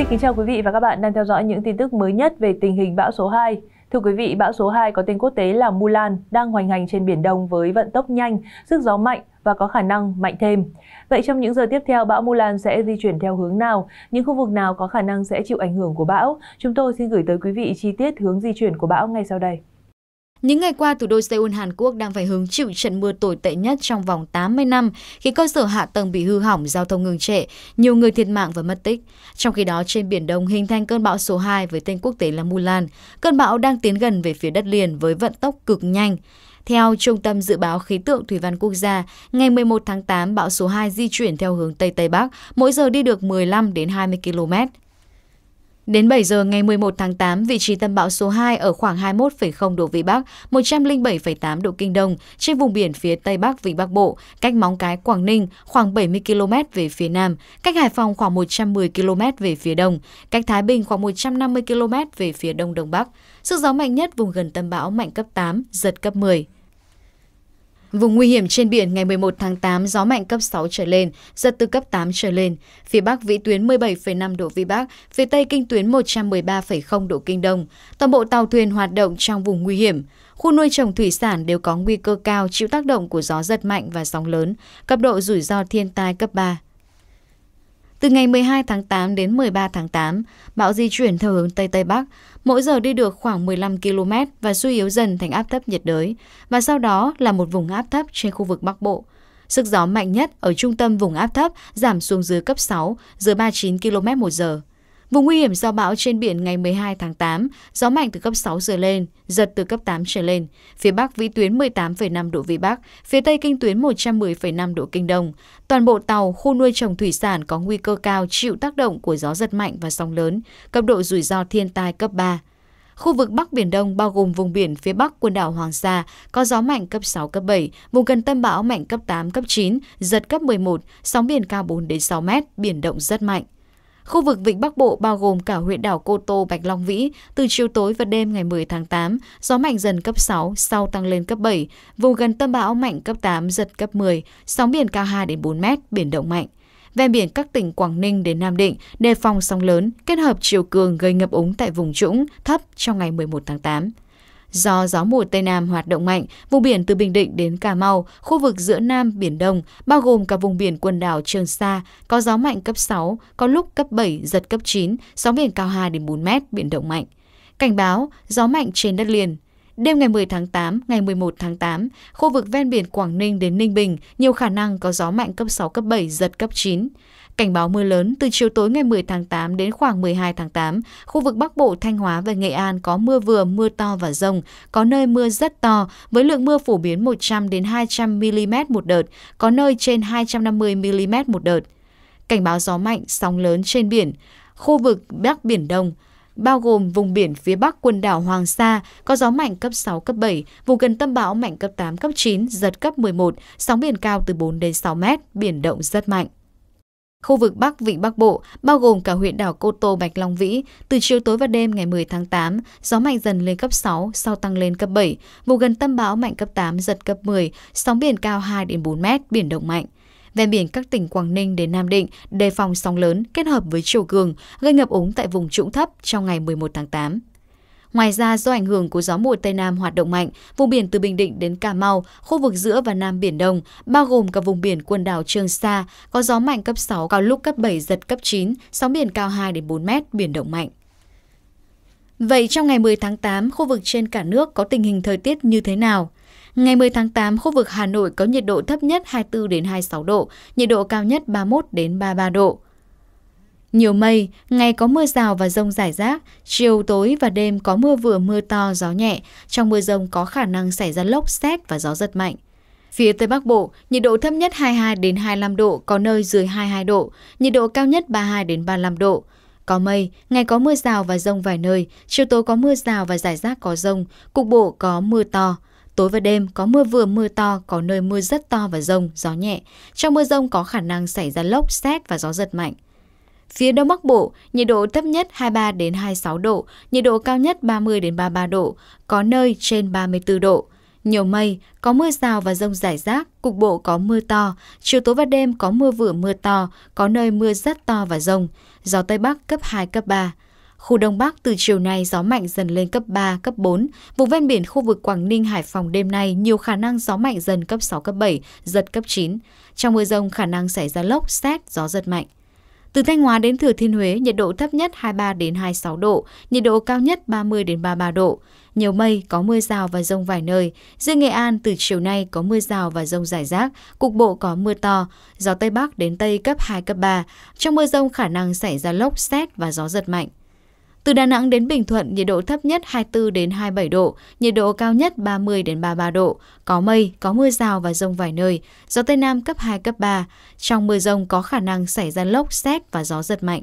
Xin kính chào quý vị và các bạn đang theo dõi những tin tức mới nhất về tình hình bão số 2. Thưa quý vị, bão số 2 có tên quốc tế là Mulan đang hoành hành trên Biển Đông với vận tốc nhanh, sức gió mạnh và có khả năng mạnh thêm. Vậy trong những giờ tiếp theo, bão Mulan sẽ di chuyển theo hướng nào? Những khu vực nào có khả năng sẽ chịu ảnh hưởng của bão? Chúng tôi xin gửi tới quý vị chi tiết hướng di chuyển của bão ngay sau đây. Những ngày qua, thủ đô Seoul, Hàn Quốc đang phải hứng chịu trận mưa tồi tệ nhất trong vòng 80 năm khi cơ sở hạ tầng bị hư hỏng, giao thông ngừng trệ, nhiều người thiệt mạng và mất tích. Trong khi đó, trên Biển Đông hình thành cơn bão số 2 với tên quốc tế là Mulan. Cơn bão đang tiến gần về phía đất liền với vận tốc cực nhanh. Theo Trung tâm Dự báo Khí tượng Thủy văn Quốc gia, ngày 11 tháng 8, bão số 2 di chuyển theo hướng Tây Tây Bắc, mỗi giờ đi được 15 đến 20 km. Đến 7 giờ ngày 11 tháng 8, vị trí tâm bão số 2 ở khoảng 21,0 độ Vĩ Bắc, 107,8 độ Kinh Đông, trên vùng biển phía Tây Bắc Vịnh Bắc Bộ, cách Móng Cái, Quảng Ninh khoảng 70 km về phía Nam, cách Hải Phòng khoảng 110 km về phía Đông, cách Thái Bình khoảng 150 km về phía Đông Đông Bắc. Sức gió mạnh nhất vùng gần tâm bão mạnh cấp 8, giật cấp 10. Vùng nguy hiểm trên biển ngày 11 tháng 8 gió mạnh cấp 6 trở lên, giật từ cấp 8 trở lên. Phía Bắc vĩ tuyến 17,5 độ Vĩ Bắc, phía Tây kinh tuyến 113,0 độ Kinh Đông. Toàn bộ tàu thuyền hoạt động trong vùng nguy hiểm. Khu nuôi trồng thủy sản đều có nguy cơ cao chịu tác động của gió giật mạnh và sóng lớn, cấp độ rủi ro thiên tai cấp 3. Từ ngày 12 tháng 8 đến 13 tháng 8, bão di chuyển theo hướng Tây Tây Bắc, mỗi giờ đi được khoảng 15 km và suy yếu dần thành áp thấp nhiệt đới, và sau đó là một vùng áp thấp trên khu vực Bắc Bộ. Sức gió mạnh nhất ở trung tâm vùng áp thấp giảm xuống dưới cấp 6, dưới 39 km một giờ. Vùng nguy hiểm do bão trên biển ngày 12 tháng 8, gió mạnh từ cấp 6 giờ lên, giật từ cấp 8 trở lên. Phía Bắc vĩ tuyến 18,5 độ Vĩ Bắc, phía Tây kinh tuyến 110,5 độ Kinh Đông. Toàn bộ tàu, khu nuôi trồng thủy sản có nguy cơ cao chịu tác động của gió giật mạnh và sóng lớn, cấp độ rủi ro thiên tai cấp 3. Khu vực Bắc Biển Đông bao gồm vùng biển phía Bắc quần đảo Hoàng Sa có gió mạnh cấp 6, cấp 7, vùng gần tâm bão mạnh cấp 8, cấp 9, giật cấp 11, sóng biển cao 4 đến 6 mét, biển động rất mạnh. Khu vực Vịnh Bắc Bộ bao gồm cả huyện đảo Cô Tô, Bạch Long Vĩ, từ chiều tối và đêm ngày 10 tháng 8, gió mạnh dần cấp 6, sau tăng lên cấp 7, vùng gần tâm bão mạnh cấp 8, giật cấp 10, sóng biển cao 2 đến 4 mét, biển động mạnh. Ven biển các tỉnh Quảng Ninh đến Nam Định đề phòng sóng lớn kết hợp chiều cường gây ngập úng tại vùng trũng thấp trong ngày 11 tháng 8. Do gió mùa Tây Nam hoạt động mạnh, vùng biển từ Bình Định đến Cà Mau, khu vực giữa Nam Biển Đông, bao gồm cả vùng biển quần đảo Trường Sa, có gió mạnh cấp 6, có lúc cấp 7, giật cấp 9, sóng biển cao 2 4 mét, biển động mạnh. Cảnh báo, gió mạnh trên đất liền. Đêm ngày 10 tháng 8, ngày 11 tháng 8, khu vực ven biển Quảng Ninh đến Ninh Bình nhiều khả năng có gió mạnh cấp 6, cấp 7, giật cấp 9. Cảnh báo mưa lớn từ chiều tối ngày 10 tháng 8 đến khoảng 12 tháng 8, khu vực Bắc Bộ, Thanh Hóa và Nghệ An có mưa vừa, mưa to và rông, có nơi mưa rất to với lượng mưa phổ biến 100 đến 200 mm một đợt, có nơi trên 250 mm một đợt. Cảnh báo gió mạnh, sóng lớn trên biển, khu vực Bắc Biển Đông, bao gồm vùng biển phía bắc quần đảo Hoàng Sa có gió mạnh cấp 6, cấp 7, vùng gần tâm bão mạnh cấp 8, cấp 9, giật cấp 11, sóng biển cao từ 4 đến 6 mét, biển động rất mạnh. Khu vực Bắc Vịnh Bắc Bộ, bao gồm cả huyện đảo Cô Tô Bạch Long Vĩ, từ chiều tối và đêm ngày 10 tháng 8, gió mạnh dần lên cấp 6, sau tăng lên cấp 7, vùng gần tâm bão mạnh cấp 8, giật cấp 10, sóng biển cao 2 đến 4 mét, biển động mạnh. Ven biển các tỉnh Quảng Ninh đến Nam Định đề phòng sóng lớn kết hợp với chiều cường gây ngập úng tại vùng trũng thấp trong ngày 11 tháng 8. Ngoài ra do ảnh hưởng của gió mùa Tây Nam hoạt động mạnh, vùng biển từ Bình Định đến Cà Mau, khu vực giữa và Nam Biển Đông, bao gồm cả vùng biển quần đảo Trường Sa, có gió mạnh cấp 6 có lúc cấp 7 giật cấp 9, sóng biển cao 2 đến 4 mét, biển động mạnh. Vậy trong ngày 10 tháng 8, khu vực trên cả nước có tình hình thời tiết như thế nào? Ngày 10 tháng 8, khu vực Hà Nội có nhiệt độ thấp nhất 24 đến 26 độ, nhiệt độ cao nhất 31 đến 33 độ. Nhiều mây, ngày có mưa rào và rông rải rác, chiều tối và đêm có mưa vừa mưa to, gió nhẹ. Trong mưa rông có khả năng xảy ra lốc xét và gió giật mạnh. Phía Tây Bắc Bộ, nhiệt độ thấp nhất 22 đến 25 độ, có nơi dưới 22 độ, nhiệt độ cao nhất 32 đến 35 độ. Có mây, ngày có mưa rào và rông vài nơi, chiều tối có mưa rào và rải rác có rông, cục bộ có mưa to. Tối và đêm có mưa vừa mưa to, có nơi mưa rất to và rông, gió nhẹ. Trong mưa rông có khả năng xảy ra lốc, xét và gió giật mạnh. Phía Đông Bắc Bộ, nhiệt độ thấp nhất 23 đến 26 độ, nhiệt độ cao nhất 30 đến 33 độ, có nơi trên 34 độ. Nhiều mây, có mưa rào và rông rải rác, cục bộ có mưa to, chiều tối và đêm có mưa vừa mưa to, có nơi mưa rất to và rông, gió Tây Bắc cấp 2, cấp 3. Khu Đông Bắc từ chiều nay gió mạnh dần lên cấp 3, cấp 4. Vùng ven biển khu vực Quảng Ninh, Hải Phòng đêm nay nhiều khả năng gió mạnh dần cấp 6, cấp 7, giật cấp 9. Trong mưa rông khả năng xảy ra lốc, xét, gió giật mạnh. Từ Thanh Hóa đến Thừa Thiên Huế, nhiệt độ thấp nhất 23 đến 26 độ, nhiệt độ cao nhất 30 đến 33 độ. Nhiều mây, có mưa rào và rông vài nơi. Riêng Nghệ An từ chiều nay có mưa rào và rông rải rác, cục bộ có mưa to, gió Tây Bắc đến Tây cấp 2, cấp 3. Trong mưa rông khả năng xảy ra lốc, xét và gió giật mạnh. Từ Đà Nẵng đến Bình Thuận, nhiệt độ thấp nhất 24 27 độ, nhiệt độ cao nhất 30 33 độ, có mây, có mưa rào và rông vài nơi, gió Tây Nam cấp 2, cấp 3. Trong mưa rông có khả năng xảy ra lốc, xét và gió giật mạnh.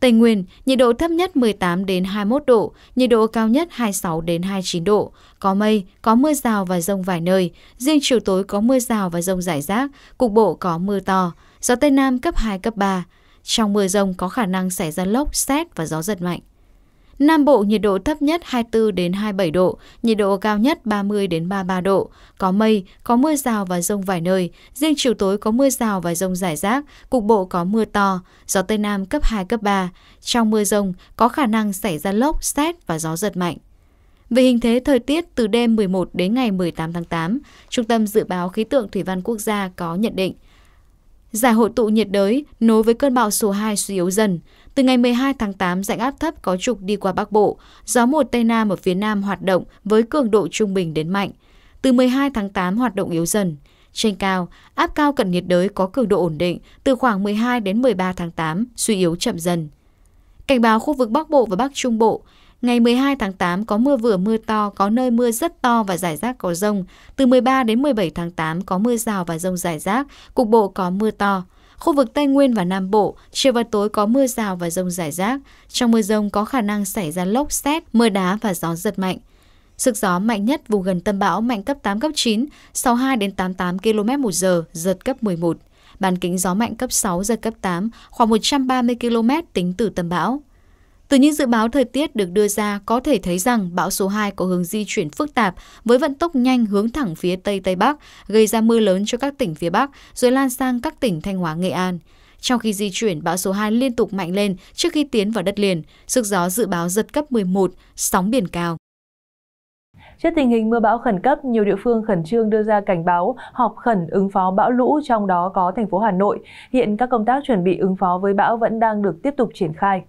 Tây Nguyên, nhiệt độ thấp nhất 18 đến 21 độ, nhiệt độ cao nhất 26 đến 29 độ, có mây, có mưa rào và rông vài nơi, riêng chiều tối có mưa rào và rông rải rác, cục bộ có mưa to, gió Tây Nam cấp 2, cấp 3, trong mưa rông có khả năng xảy ra lốc, xét và gió giật mạnh. Nam Bộ nhiệt độ thấp nhất 24 đến 27 độ, nhiệt độ cao nhất 30 đến 33 độ, có mây, có mưa rào và rông vài nơi, riêng chiều tối có mưa rào và rông rải rác, cục bộ có mưa to, gió Tây Nam cấp 2, cấp 3. Trong mưa rông có khả năng xảy ra lốc, xét và gió giật mạnh. Về hình thế thời tiết từ đêm 11 đến ngày 18 tháng 8, Trung tâm Dự báo Khí tượng Thủy văn Quốc gia có nhận định – Giải hội tụ nhiệt đới nối với cơn bão số 2 suy yếu dần. Từ ngày 12 tháng 8, rãnh áp thấp có trục đi qua Bắc Bộ, gió mùa Tây Nam ở phía Nam hoạt động với cường độ trung bình đến mạnh. Từ 12 tháng 8 hoạt động yếu dần. Trên cao, áp cao cận nhiệt đới có cường độ ổn định từ khoảng 12 đến 13 tháng 8, suy yếu chậm dần. Cảnh báo khu vực Bắc Bộ và Bắc Trung Bộ, Ngày 12 tháng 8 có mưa vừa mưa to, có nơi mưa rất to và rải rác có rông. Từ 13 đến 17 tháng 8 có mưa rào và rông rải rác, cục bộ có mưa to. Khu vực Tây Nguyên và Nam Bộ, chiều và tối có mưa rào và rông rải rác. Trong mưa rông có khả năng xảy ra lốc xét, mưa đá và gió giật mạnh. Sức gió mạnh nhất vùng gần tâm bão mạnh cấp 8, cấp 9, 62 đến 88 km một giờ, giật cấp 11. Bàn kính gió mạnh cấp 6, giật cấp 8, khoảng 130 km tính từ tâm bão. Từ những dự báo thời tiết được đưa ra có thể thấy rằng bão số 2 có hướng di chuyển phức tạp với vận tốc nhanh hướng thẳng phía Tây Tây Bắc, gây ra mưa lớn cho các tỉnh phía Bắc rồi lan sang các tỉnh Thanh Hóa, Nghệ An. Trong khi di chuyển, bão số 2 liên tục mạnh lên trước khi tiến vào đất liền, sức gió dự báo giật cấp 11, sóng biển cao. Trước tình hình mưa bão khẩn cấp, nhiều địa phương khẩn trương đưa ra cảnh báo họp khẩn ứng phó bão lũ, trong đó có thành phố Hà Nội. Hiện các công tác chuẩn bị ứng phó với bão vẫn đang được tiếp tục triển khai.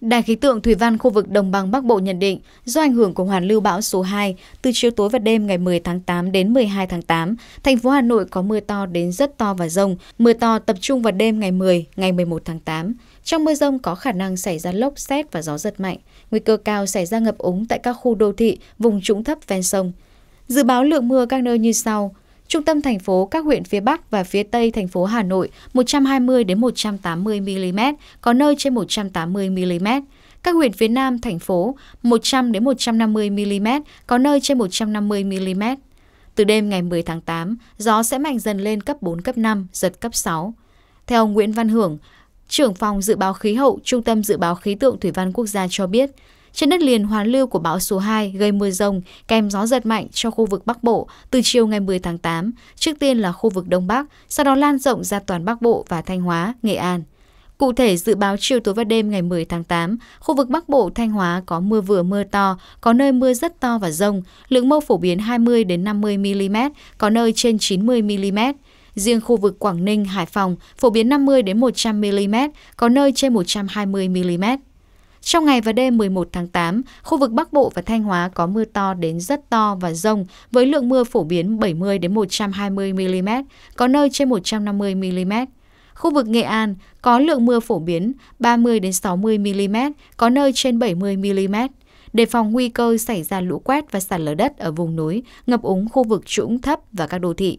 Đài khí tượng Thủy văn khu vực Đồng bằng Bắc Bộ nhận định, do ảnh hưởng của hoàn lưu bão số 2, từ chiều tối và đêm ngày 10 tháng 8 đến 12 tháng 8, thành phố Hà Nội có mưa to đến rất to và rông, mưa to tập trung vào đêm ngày 10, ngày 11 tháng 8. Trong mưa rông có khả năng xảy ra lốc xét và gió giật mạnh, nguy cơ cao xảy ra ngập úng tại các khu đô thị, vùng trũng thấp ven sông. Dự báo lượng mưa các nơi như sau – Trung tâm thành phố các huyện phía Bắc và phía Tây thành phố Hà Nội 120 đến 180 mm, có nơi trên 180 mm. Các huyện phía Nam thành phố 100 đến 150 mm, có nơi trên 150 mm. Từ đêm ngày 10 tháng 8, gió sẽ mạnh dần lên cấp 4 cấp 5, giật cấp 6. Theo ông Nguyễn Văn Hưởng, trưởng phòng dự báo khí hậu, Trung tâm dự báo khí tượng thủy văn quốc gia cho biết, trên đất liền hoàn lưu của bão số 2 gây mưa rông kèm gió giật mạnh cho khu vực Bắc Bộ từ chiều ngày 10 tháng 8, trước tiên là khu vực Đông Bắc, sau đó lan rộng ra toàn Bắc Bộ và Thanh Hóa, Nghệ An. Cụ thể, dự báo chiều tối và đêm ngày 10 tháng 8, khu vực Bắc Bộ, Thanh Hóa có mưa vừa mưa to, có nơi mưa rất to và rông, lượng mưa phổ biến 20 đến 50 mm, có nơi trên 90 mm. Riêng khu vực Quảng Ninh, Hải Phòng phổ biến 50 đến 100 mm, có nơi trên 120 mm. Trong ngày và đêm 11 tháng 8, khu vực Bắc Bộ và Thanh Hóa có mưa to đến rất to và rông với lượng mưa phổ biến 70-120 đến mm, có nơi trên 150 mm. Khu vực Nghệ An có lượng mưa phổ biến 30-60 đến mm, có nơi trên 70 mm. Đề phòng nguy cơ xảy ra lũ quét và sạt lở đất ở vùng núi, ngập úng khu vực trũng thấp và các đô thị.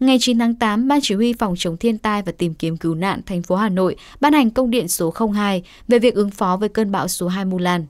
Ngày 9 tháng 8, Ban Chỉ huy Phòng chống thiên tai và tìm kiếm cứu nạn thành phố Hà Nội ban hành công điện số 02 về việc ứng phó với cơn bão số 2 Mulan.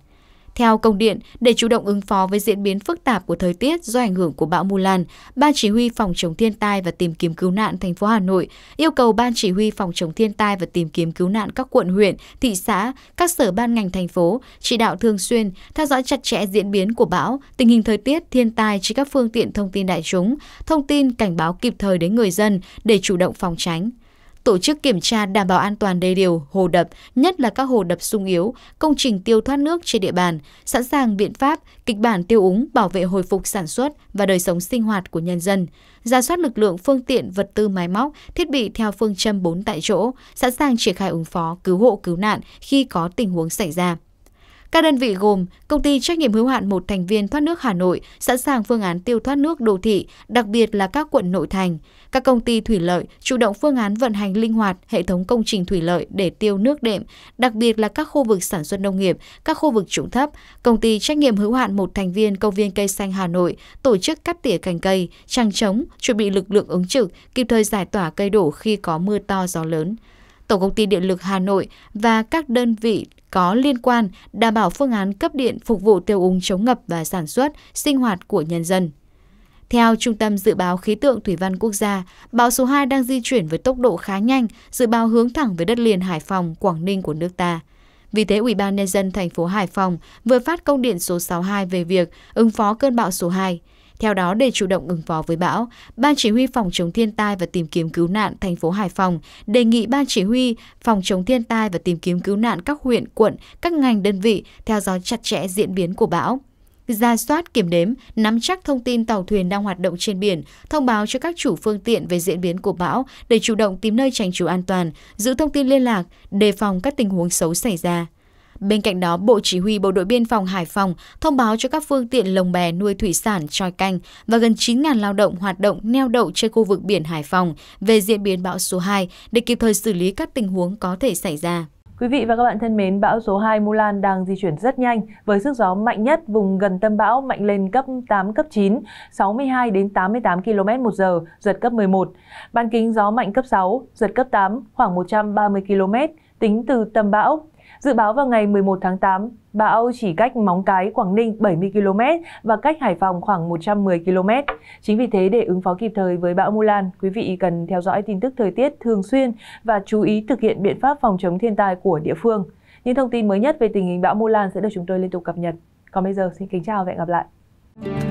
Theo công điện, để chủ động ứng phó với diễn biến phức tạp của thời tiết do ảnh hưởng của bão Mulan, Ban Chỉ huy Phòng chống thiên tai và tìm kiếm cứu nạn thành phố Hà Nội yêu cầu Ban Chỉ huy Phòng chống thiên tai và tìm kiếm cứu nạn các quận huyện, thị xã, các sở ban ngành thành phố chỉ đạo thường xuyên, theo dõi chặt chẽ diễn biến của bão, tình hình thời tiết, thiên tai trên các phương tiện thông tin đại chúng, thông tin cảnh báo kịp thời đến người dân để chủ động phòng tránh, tổ chức kiểm tra đảm bảo an toàn đê điều hồ đập nhất là các hồ đập sung yếu công trình tiêu thoát nước trên địa bàn sẵn sàng biện pháp kịch bản tiêu úng bảo vệ hồi phục sản xuất và đời sống sinh hoạt của nhân dân ra soát lực lượng phương tiện vật tư máy móc thiết bị theo phương châm bốn tại chỗ sẵn sàng triển khai ứng phó cứu hộ cứu nạn khi có tình huống xảy ra các đơn vị gồm công ty trách nhiệm hữu hạn một thành viên thoát nước Hà Nội sẵn sàng phương án tiêu thoát nước đô thị, đặc biệt là các quận nội thành. Các công ty thủy lợi chủ động phương án vận hành linh hoạt hệ thống công trình thủy lợi để tiêu nước đệm, đặc biệt là các khu vực sản xuất nông nghiệp, các khu vực trũng thấp. Công ty trách nhiệm hữu hạn một thành viên công viên cây xanh Hà Nội tổ chức cắt tỉa cành cây, trăng trống, chuẩn bị lực lượng ứng trực, kịp thời giải tỏa cây đổ khi có mưa to gió lớn. Tổng công ty Điện lực Hà Nội và các đơn vị có liên quan đảm bảo phương án cấp điện phục vụ tiêu úng chống ngập và sản xuất, sinh hoạt của nhân dân. Theo Trung tâm Dự báo Khí tượng Thủy văn Quốc gia, bão số 2 đang di chuyển với tốc độ khá nhanh, dự báo hướng thẳng về đất liền Hải Phòng, Quảng Ninh của nước ta. Vì thế, Ủy ban Nhân dân thành phố Hải Phòng vừa phát công điện số 62 về việc ứng phó cơn bão số 2. Theo đó, để chủ động ứng phó với bão, Ban Chỉ huy Phòng chống thiên tai và tìm kiếm cứu nạn thành phố Hải Phòng đề nghị Ban Chỉ huy Phòng chống thiên tai và tìm kiếm cứu nạn các huyện, quận, các ngành đơn vị theo dõi chặt chẽ diễn biến của bão ra soát kiểm đếm, nắm chắc thông tin tàu thuyền đang hoạt động trên biển, thông báo cho các chủ phương tiện về diễn biến của bão để chủ động tìm nơi tránh trú an toàn, giữ thông tin liên lạc, đề phòng các tình huống xấu xảy ra. Bên cạnh đó, Bộ Chỉ huy Bộ đội Biên phòng Hải Phòng thông báo cho các phương tiện lồng bè nuôi thủy sản tròi canh và gần 9.000 lao động hoạt động neo đậu trên khu vực biển Hải Phòng về diễn biến bão số 2 để kịp thời xử lý các tình huống có thể xảy ra. Quý vị và các bạn thân mến, bão số 2 Mulan đang di chuyển rất nhanh với sức gió mạnh nhất vùng gần tâm bão mạnh lên cấp 8, cấp 9, 62 đến 88 km một giờ, giật cấp 11. Ban kính gió mạnh cấp 6, giật cấp 8, khoảng 130 km, tính từ tâm bão. Dự báo vào ngày 11 tháng 8, bão chỉ cách Móng Cái, Quảng Ninh 70 km và cách Hải Phòng khoảng 110 km. Chính vì thế, để ứng phó kịp thời với bão Mulan, quý vị cần theo dõi tin tức thời tiết thường xuyên và chú ý thực hiện biện pháp phòng chống thiên tai của địa phương. Những thông tin mới nhất về tình hình bão Mulan sẽ được chúng tôi liên tục cập nhật. Còn bây giờ, xin kính chào và hẹn gặp lại.